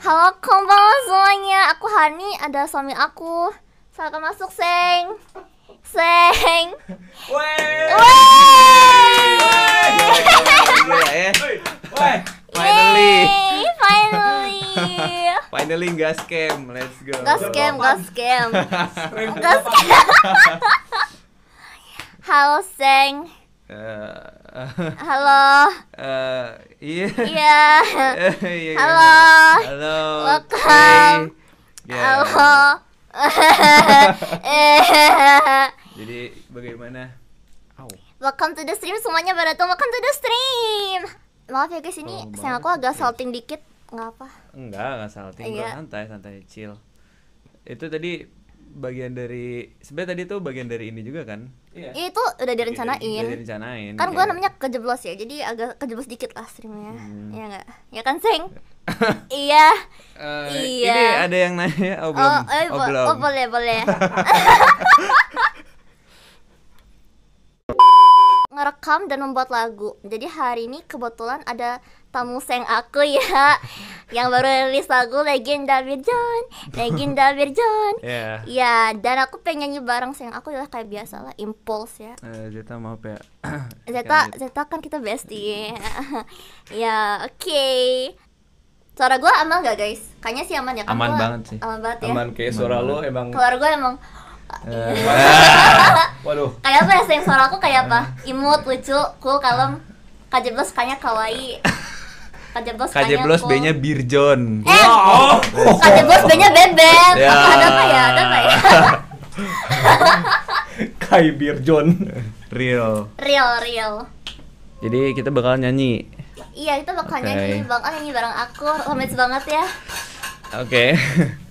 Halo kembali semuanya, aku Hani, ada suami aku silakan masuk, Seng Seng Finally Yay, Finally Finally gas scam, let's go gas scam, gas scam gas scam Halo, Seng uh, Halo. Uh, iya. Iya. Halo. Iya. Halo. Welcome. Hey. Yeah. Halo. Eh. Jadi bagaimana? Ow. Welcome to the stream semuanya pada tuh welcome to the stream. Maaf ya guys ini oh, saya aku agak salting dikit, nggak apa? Enggak, enggak salting, yeah. santai, santai, chill. Itu tadi bagian dari sebenarnya tadi tuh bagian dari ini juga kan Iya. itu udah direncanain. Udah direncanain. Kan gue namanya kejeblos ya, jadi agak kejeblos dikit lah streamnya. Hmm. Ya enggak? Ya kan, Seng? iya. Uh, iya. Ini ada yang nanya oh belum. Oh, eh, oh, belum. oh boleh, boleh. ngerekam dan membuat lagu. Jadi hari ini kebetulan ada tamu seng aku ya yang baru rilis lagu Legenda David Legenda Birjon. Iya. Yeah. Ya, dan aku pengen nyanyi bareng seng aku adalah ya, kayak biasa lah, impuls ya. Eh, Zeta maaf ya. Zeta, Zeta kan kita bestie. ya, oke. Okay. Suara gue aman gak guys? Kayaknya sih aman ya kan Aman gua, banget sih Aman banget ya Aman kayak suara aman. lo emang Keluar gue emang Eh. Waduh. Kayak apa ya sayang suara aku kayak apa? Eh. Imut, lucu, cool, kalem. Kajeblos kanya kayaknya kawaii. Kajeblos kayaknya. Kajeblos B-nya Birjon. Eh, oh. B-nya Bebek. Ya. ada apa ya? Ada apa ya? Kai Birjon. Real. Real, real. Jadi kita bakal nyanyi. Iya, kita bakal okay. nyanyi, bakal nyanyi bareng aku. Romantis banget ya. Oke. Okay.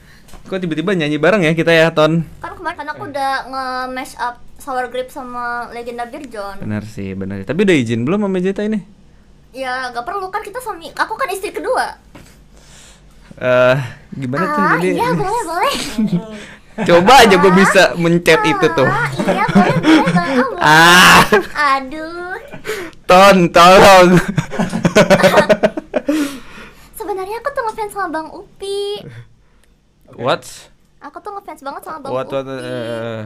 Kok tiba-tiba nyanyi bareng ya kita ya, Ton? Kan kemarin kan aku udah nge-mash up Sour Grape sama Legenda Beer John. Benar sih, benar. Tapi udah izin belum sama Jeta ini? Ya, gak perlu kan kita suami. Aku kan istri kedua. Eh, uh, gimana ah, tuh jadi? Iya, boleh, boleh. Coba aja gue bisa mencet ah, itu tuh. Iya, boleh, boleh, boleh. ah. Aduh. Ton, tolong. Sebenarnya aku tuh ngefans sama Bang Upi. Okay. What? Aku tuh ngefans banget sama Bang what, Upi. What, uh, eh, eh.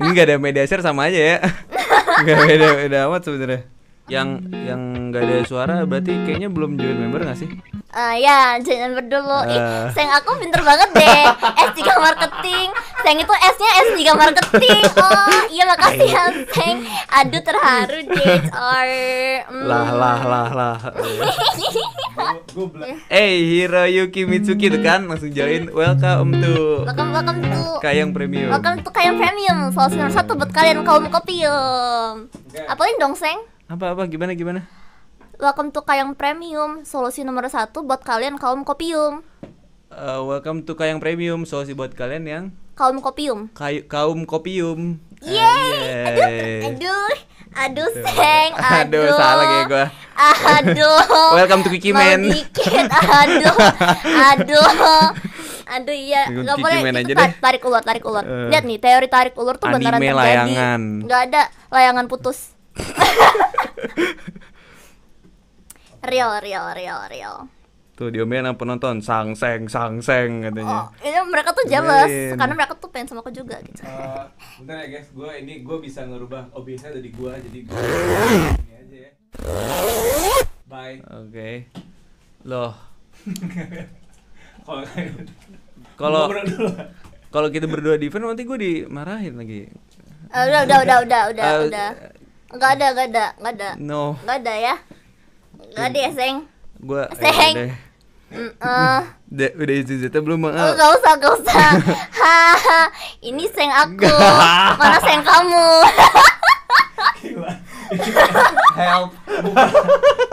ini gak ada share sama aja ya. gak beda beda amat sebenarnya. Yang yang gak ada suara berarti kayaknya belum join member gak sih? Uh, ya jangan berdulu uh. Ih, eh. Seng aku pinter banget deh S3 marketing Seng itu S-nya S3 marketing Oh iya makasih ya Seng Aduh terharu deh or mm. Lah lah lah lah Eh hey, Hiroyuki Mitsuki tuh kan Langsung join Welcome to Welcome welcome to Kayang Premium Welcome to Kayang Premium Soal satu buat kalian kaum kopium apain dong Seng Apa-apa gimana gimana Welcome to Kayang Premium, solusi nomor satu buat kalian kaum kopium. Uh, welcome to Kayang Premium, solusi buat kalian yang kaum kopium. Kay kaum kopium. Yeay! Aduh, aduh, aduh, seng, aduh. Aduh, salah kayak gue. Aduh. Welcome to Kiki Man. aduh, aduh. Aduh iya, gak boleh itu tar tarik ulur, tarik ulur. Uh, eh. Lihat nih, teori tarik ulur tuh beneran terjadi. layangan. Gak ada layangan putus. real real real real tuh diomelin sama penonton sang seng sang seng katanya oh, ini iya, mereka tuh jealous karena mereka tuh pengen sama aku juga gitu uh, bentar ya guys gue ini gue bisa ngerubah obisnya dari gue jadi gue ini aja ya bye oke okay. loh kalau gitu. kalau kita berdua di event nanti gue dimarahin lagi uh, udah udah udah udah udah uh, udah nggak ada nggak ada nggak ada no nggak ada ya Gak deh, Seng. Gua Seng. Eh, Uh, udah izin zeta belum mau Oh, gak usah, gak usah. ini seng aku. Mana seng kamu? Help.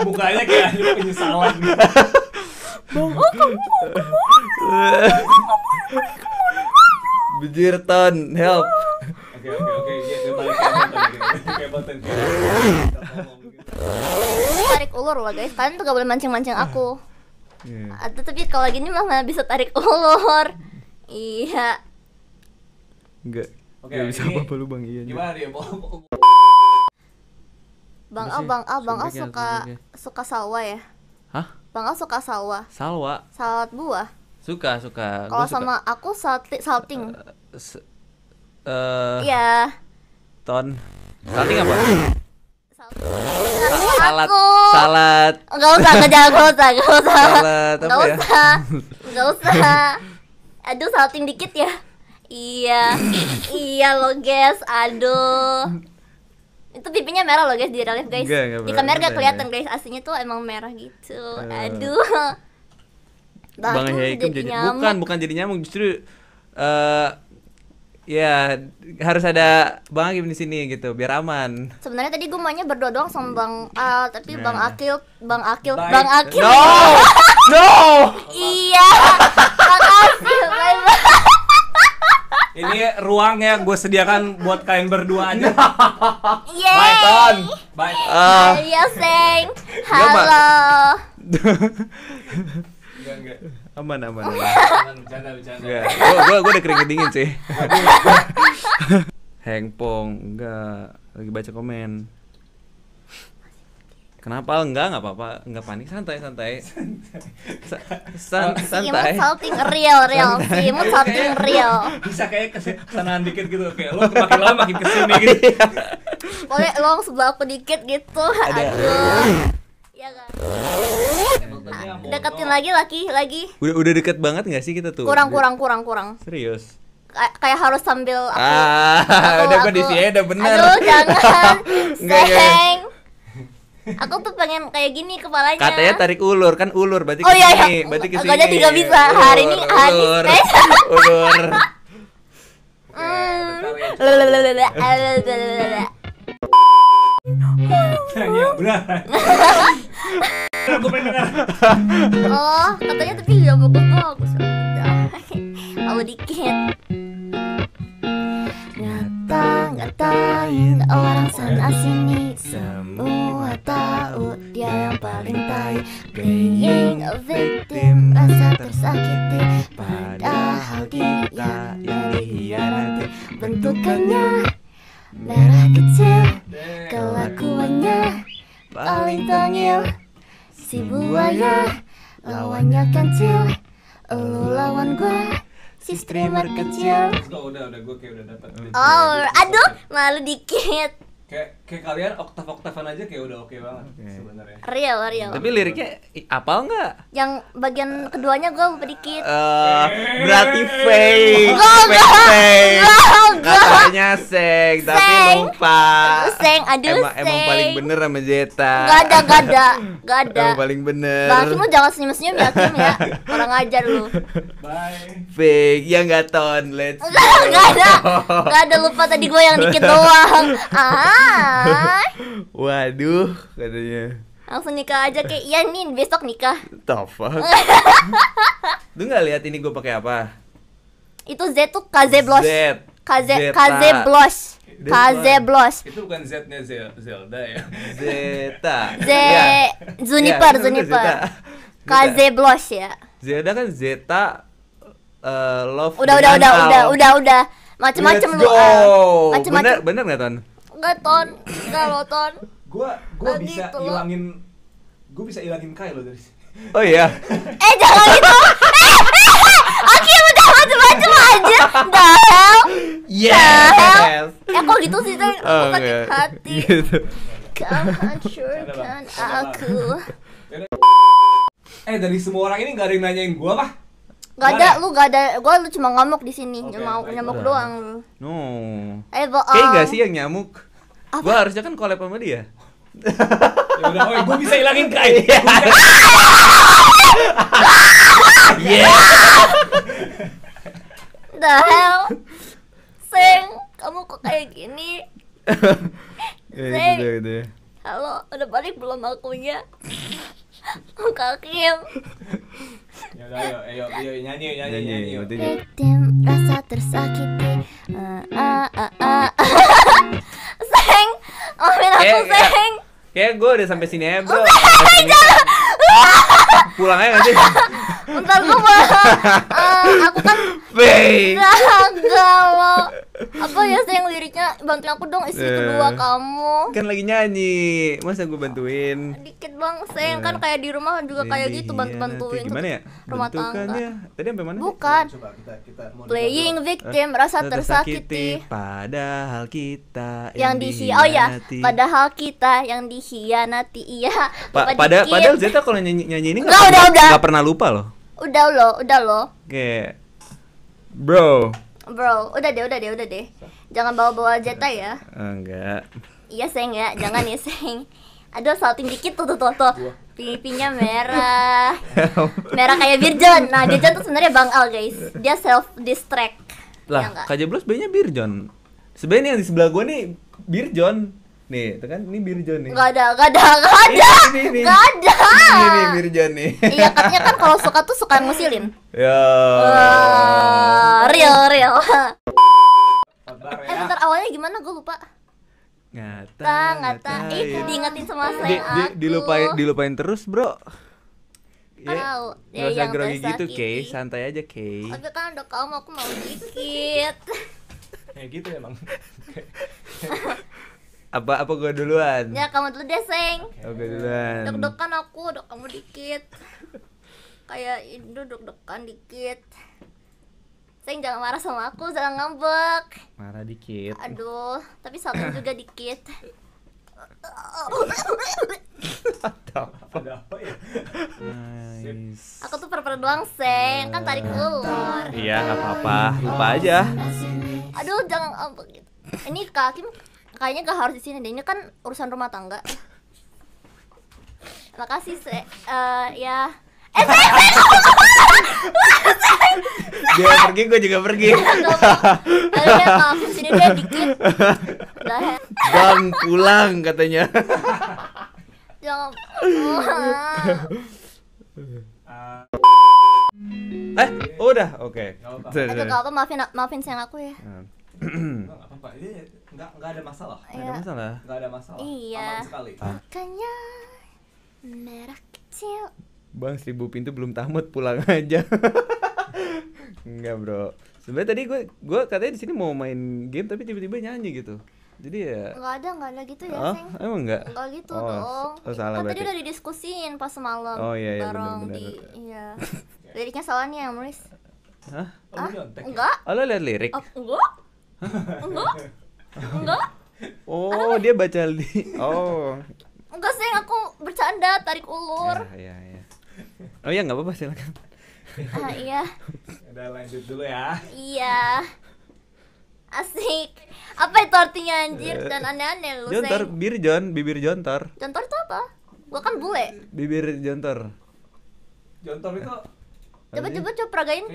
Mukanya kayak ada penyesalan gitu. Bang, oh kamu Bejir help. Oke oke oke, ya balik ke Oke, tarik ulur loh guys kalian tuh gak boleh mancing-mancing aku yeah. Atau, tapi kalau gini mah mana bisa tarik ulur iya enggak Oke, bisa apa-apa lu Bang Iya. Gimana dia? Bang Al, Bang Al, Bang Al suka suka salwa ya? Hah? Bang Al suka salwa. Salwa. Salad buah. Suka, suka. Kalau sama aku salti, salting. Eh. Uh, iya. Ton. Salting apa? Salat, salat. Enggak usah, enggak usah, enggak usah. Salat apa ya? Enggak usah. Aduh, salting dikit ya. Iya, iya lo guys, aduh. Itu pipinya merah lo guys di real life guys. Gak, gak di kamera enggak kelihatan ya. guys, aslinya tuh emang merah gitu. Aduh. aduh. Bang Haikum jadi nyamuk. bukan bukan jadi nyamuk justru uh, Iya, harus ada Bang Agim di sini gitu, biar aman. Sebenarnya tadi gue maunya berdua doang sama Bang Al, tapi yeah. Bang Akil, Bang Akil, Bye. Bang Akil. No. no. iya. Bang Akil. Bye -bye. Ini ruang yang gue sediakan buat kalian berdua aja. Bye, Ton. Bye. Uh, iya, Halo. Iya, Halo. enggak, enggak aman aman, oh. aman. bercanda bercanda iya, gue gua gua udah keringet dingin sih hengpong enggak lagi baca komen Kenapa enggak enggak apa-apa, enggak panik, santai santai. santai. santai. Seamut salting real real, seamut salting real. Bisa kayak kesanaan dikit gitu kayak lo makin lama makin kesini gitu. Boleh lo sebelah aku dikit gitu. Aduh. Ya kan. Ah, deketin lagi lagi lagi. Udah udah deket banget gak sih kita tuh? Kurang kurang kurang kurang. Serius. Kay kayak harus sambil aku, ah, aku, udah aku, udah bener aduh jangan seng aku tuh pengen kayak gini kepalanya katanya tarik ulur kan ulur berarti oh, iya, iya. berarti kesini aja tidak bisa ulur, hari ini hari ulur, ulur. Hmm. ya, Iya, oh, katanya tapi udah bagus-bagus. Mau dikit. Ngatain orang sana sini Semua tahu dia yang paling tai Being a victim rasa tersakiti Padahal dia yang dihianati Bentukannya merah kecil Kelakuannya paling tangil Si buaya lawannya kecil, Lu lawan gua Si streamer kecil Oh, aduh, malu dikit Kayak, kayak kalian oktav-oktavan aja kayak udah oke okay banget okay. sebenarnya. Real, real. Tapi liriknya apa enggak? Yang bagian keduanya gue lupa Uh, eh, berarti fake. Gue fake. gak. Katanya seng, seng, tapi lupa. Seng, aduh emang, seng. Emang paling bener sama Zeta. Gak ada, gak ada, gak ada. Emang paling bener. Bang Hakim jangan senyum-senyum ya, Kim ya. orang ajar lu. Bye. Fake, ya nggak ton. Let's. Gak, gak ada, gak ada lupa tadi gue yang dikit doang. Ah. Waduh, katanya langsung nikah aja kayak iya nih besok nikah tafak lu nggak lihat ini gue pakai apa itu Z tuh KZ blush Z Zeta. Kaze Blos. Kaze Blos. Itu bukan Z-nya Zelda ya. Zeta. Z ya. Juniper ya, Juniper. Kaze Blos ya. Zelda kan Zeta uh, Love. Udah udah udah, udah udah udah udah macem-macem lu. Uh, macem-macem. Bener bener nggak ton? Nggak ton, nggak lo ton. Gua gua bisa hilangin gue bisa hilangin Kai lo dari sini. Oh iya. eh jangan gitu. Eh, eh, Aki udah macam-macam aja. dah. Yes. Eh kok gitu sih teh? oh, aku okay. hati. Gitu. Kau hancurkan aku. Eh dari semua orang ini gak ada yang nanyain gua apa? Gak ada, lu gak ada, gua lu cuma ngamuk di sini, okay, cuma baik, nyamuk nah. doang lu. No. Eh bohong. Kayak gak oh. sih yang nyamuk? Apa? Gua harusnya kan collab sama dia. ya udah, oi, gua bisa hilangin kain. Iya. yeah. The hell? Seng, kamu kok kayak gini? Ya, gitu, Seng, gitu, gitu. halo, udah balik belum akunya? Muka Kim Yaudah, ayo, ayo, nyanyi, nyanyi, nyanyi, nyanyi. rasa tersakiti eh, eh, eh, Seng, maafin aku, Seng Kayak gue udah sampai sini bro oh Seng, jangan Pulang aja ntar gue malah eh, uh, aku kan gagal kalau apa ya sayang liriknya bantuin aku dong istri uh, kedua eh. kamu kan lagi nyanyi masa gue bantuin dikit bang sayang uh, kan eh. kayak di rumah juga kayak gitu iya, bantu bantuin gimana ya rumah tangga tadi sampai mana bukan Coba kita, kita playing victim uh, rasa tersakiti padahal kita yang, yang dihi oh ya padahal kita yang dihianati iya pa pada padahal Zeta kalau nyanyi nyanyi ini nggak pernah, udah. Gak pernah lupa loh Udah lo, udah lo. Oke. Bro. Bro, udah deh, udah deh, udah deh. Jangan bawa-bawa jeta ya. Ah, enggak. Iya, sayang ya. Jangan ya, sayang Aduh, salting dikit tuh tuh tuh. tuh. Pipinya merah. merah kayak Birjon. Nah, Birjon tuh sebenarnya Bang Al, guys. Dia self distract. Iya lah, ya Kak Jeblos sebenarnya Birjon. Sebenarnya yang di sebelah gua nih Birjon. Nih, itu kan ini Birjon nih. Enggak ada, enggak ada, enggak ada. Enggak ada. Ini nih Birjon nih. Iya, katanya kan kalau suka tuh suka ngusilin. Ya. Uh, real, real. Eh, ya. bentar awalnya gimana gue lupa. Ngata, ngata, ngata. Eh, diingetin sama saya di, di, dilupain, dilupain terus, Bro. Yeah. Oh, ya, ya yang grogi gitu, Kay. Santai aja, Kay. Tapi oh, kan udah kamu aku mau dikit. Kayak gitu emang. apa apa gue duluan ya kamu dulu deh seng okay. oke oh, duluan dok dokan aku dok kamu dikit kayak itu dok dokan dikit seng jangan marah sama aku jangan ngambek marah dikit aduh tapi satu juga dikit ada apa ya? Nice. Aku tuh per doang, Seng. Kan tadi eh. keluar. Iya, nggak apa-apa. Lupa aja. Aduh, jangan ngambek gitu. Ini eh, kaki kayaknya gak harus di sini deh ini kan urusan rumah tangga makasih se uh, ya eh saya, dia pergi gue juga pergi kalau iya, ya, sini dia dikit dan ya. pulang katanya jangan ya, eh oh, udah oke okay. apa maafin maafin sayang aku ya hmm nggak nggak ada masalah nggak ada iya. masalah nggak ada masalah iya aman sekali ah. makanya merah kecil bang seribu pintu belum tamat pulang aja Enggak bro sebenarnya tadi gue gue katanya di sini mau main game tapi tiba-tiba nyanyi gitu jadi ya nggak ada nggak ada gitu ya oh, Seng emang nggak nggak gitu oh, dong oh, salah kan berarti. tadi udah didiskusin pas semalam oh iya iya bareng bener, bener. di iya liriknya salah nih yang nulis Hah? Oh, ah, enggak. Ya? Oh, lo liat lirik? Oh, ah, enggak. enggak. Enggak. Oh, dia baca di Oh. Enggak sih, aku bercanda, tarik ulur. Ya, ya, ya. Oh iya, nggak apa-apa silakan. Ah iya. Udah lanjut dulu ya. Iya. Asik. Apa itu artinya anjir dan eh, aneh-aneh lu, Jontor, bibir Jon, bibir jontor. Jontor itu apa? Gua kan bule. Bibir jontor. Jontor itu Coba coba coba peragain.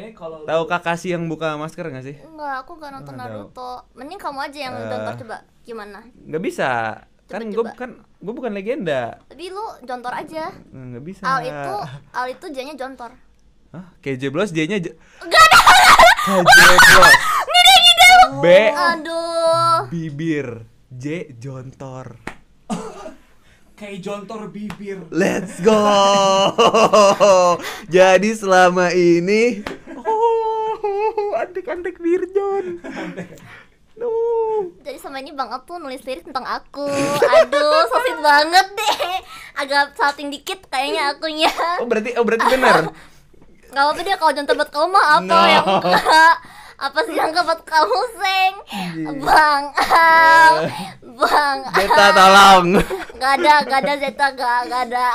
Tahu Kakashi yang buka masker gak sih? Enggak, aku gak nonton ah, Naruto. Mending kamu aja yang uh, coba. Gimana? Gak bisa. Coba, kan gue kan gue bukan legenda. Jadi lu jontor aja. Enggak nah, bisa. Al itu Al itu jadinya jontor. Hah? kayak Blos jadinya j- Enggak ada. KJ dia. B. Aduh. Bibir. J jontor kayak jontor bibir. Let's go. Jadi selama ini oh, antik adik Virjon. No. Jadi selama ini Bang Atu nulis lirik tentang aku. Aduh, sakit banget deh. Agak salting dikit kayaknya akunya. Oh, berarti oh berarti benar. Gak apa-apa deh kalau jontor tempat kamu apa no. yang apa sih yang kau kamu seng bang al iya. bang Zeta tolong gak ada gak ada Zeta gak gak ada